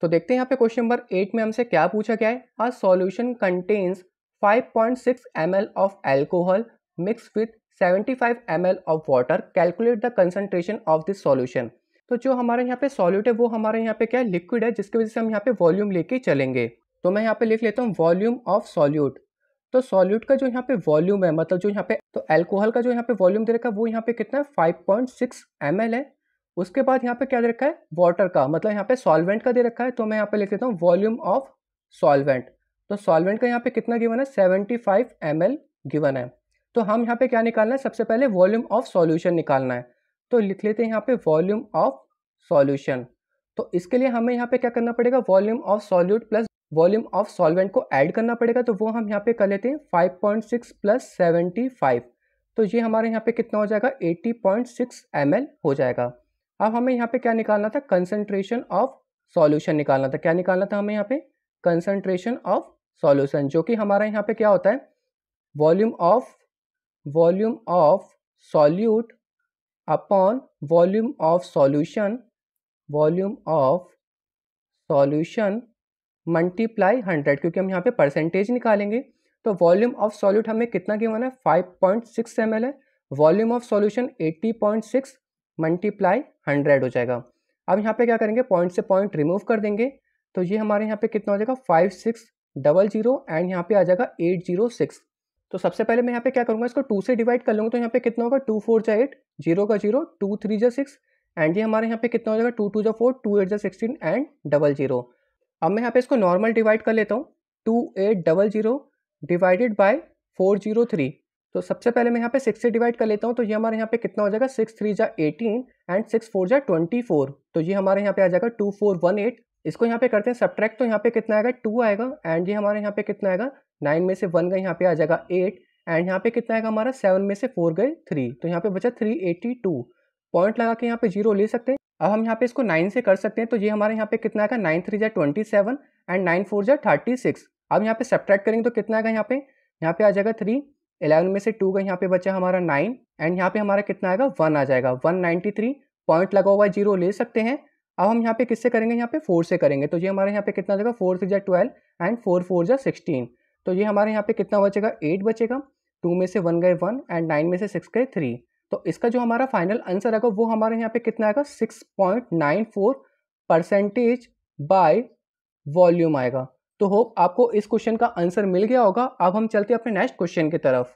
तो देखते हैं यहाँ पे क्वेश्चन नंबर एट में हमसे क्या पूछा गया है a solution contains 5.6 point of alcohol mix with 75 L of water calculate the concentration of this solution तो जो हमारे यहाँ पे सॉल्यूट है वो हमारे यहाँ पे क्या है लिक्विड है जिसकी वजह से हम यहाँ पे वॉल्यूम लेके चलेंगे तो मैं यहाँ पे लिख लेता हूँ वॉल्यूम ऑफ सॉल्यूट तो सॉल्यूट का जो यहाँ पे वॉल्यूम है मतलब जो यहाँ पे तो एल्कोहल का जो यहाँ पे वॉल्यूम दे रखा है वो यहाँ पे कितना है five point six M L है उसके बाद यहाँ पे क्या दे रखा है वाटर का मतलब यहाँ पे सॉल्वेंट का दे रखा है तो मैं यहाँ पे लिख देता हूँ वॉल्यूम ऑफ सॉल्वेंट तो सॉल्वेंट का यहाँ पे कितना गिवन है 75 फाइव गिवन है तो हम यहाँ पे क्या निकालना है सबसे पहले वॉल्यूम ऑफ सॉल्यूशन निकालना है तो लिख लेते हैं यहाँ पे वॉल्यूम ऑफ सॉल्यूशन तो इसके लिए हमें यहाँ पे क्या करना पड़ेगा volume of solute plus volume of solvent को ऐड करना पड़ेगा तो वो हम यहाँ पे कर लेते हैं 5.6 प्लस फाइव तो ये हमारे यहाँ पे कितना हो जाएगा 80.6 एल हो जाएगा अब हमें यहाँ पे क्या निकालना था कंसनट्रेशन ऑफ सॉल्यूशन निकालना था क्या निकालना था हमें यहाँ पे कंसनट्रेशन ऑफ सॉल्यूशन जो कि हमारा यहाँ पे क्या होता है volume of volume of solute upon volume of solution volume of solution multiply hundred क्योंकि हम यहाँ पे परसेंटेज निकालेंगे तो वॉल्यूम ऑफ सॉल्यूट हमें कितना गिवन है 5.6 पॉइंट सिक्स एम एल है volume of solution 80.6 multiply hundred हो जाएगा अब यहाँ पे क्या करेंगे पॉइंट से पॉइंट रिमूव कर देंगे तो ये हमारे यहाँ पे कितना हो जाएगा five six double zero and यहाँ पे आ जाएगा एट जीरो सिक्स तो सबसे पहले मैं यहाँ पे क्या करूँगा इसको टू से डिवाइड कर लूँगा तो यहाँ पे कितना होगा टू फोर जै एट जीरो का जीरो टू थ्री जै सिक्स एंड ये हमारे यहाँ पे कितना हो जाएगा टू टू जो फोर टू एट जै सिक्सटीन एंड डबल जीरो अब मैं यहाँ पे इसको नॉर्मल डिवाइड कर लेता हूँ two eight double zero divided by four zero three तो सबसे पहले मैं यहाँ पे सिक्स से डिवाइड कर लेता हूँ तो ये हमारे यहाँ पे कितना हो जाएगा सिक्स थ्री जा एटीन एंड सिक्स फोर जा ट्वेंटी फोर तो ये हमारे यहाँ पे आ जाएगा टू फोर वन एट इसको यहाँ पे करते हैं सब्ट्रैक्ट तो यहाँ पे कितना आएगा टू आएगा एंड ये हमारे यहाँ पे कितना आएगा नाइन में से वन गए यहाँ पे आ जाएगा एट एंड यहाँ पे कितना आएगा हमारा सेवन में से फोर गए थ्री तो यहाँ पे बचा थ्री एटी टू पॉइंट लगा के यहाँ पे जीरो ले सकते हैं अब हम यहाँ पे इसको नाइन से कर सकते हैं तो ये हमारे यहाँ पे कितना आएगा नाइन थ्री जा twenty seven and nine four जा थर्टी सिक्स अब यहाँ पे सब्ट्रैक्ट करेंगे तो कितना आएगा यहाँ पे यहाँ पे आ जाएगा थ्री इलेवन में से टू का यहाँ पे बचा हमारा नाइन एंड यहाँ पे हमारा कितना आएगा वन आ जाएगा वन नाइन्टी थ्री पॉइंट लगा हुआ जीरो ले सकते हैं अब हम यहाँ पे किससे करेंगे यहाँ पे फोर से करेंगे तो ये हमारे यहाँ पे कितना आ जाएगा फोर थ्री जै ट्वेल्व एंड फोर फोर जा सिक्सटीन तो ये हमारे यहाँ पे कितना बचेगा एट बचेगा टू में से वन गए वन एंड नाइन में से सिक्स गए थ्री तो इसका जो हमारा फाइनल आंसर आएगा वो हमारे यहाँ पे कितना आएगा six point nine four percentage by volume आएगा तो होप आपको इस क्वेश्चन का आंसर मिल गया होगा अब हम चलते हैं अपने नेक्स्ट क्वेश्चन की तरफ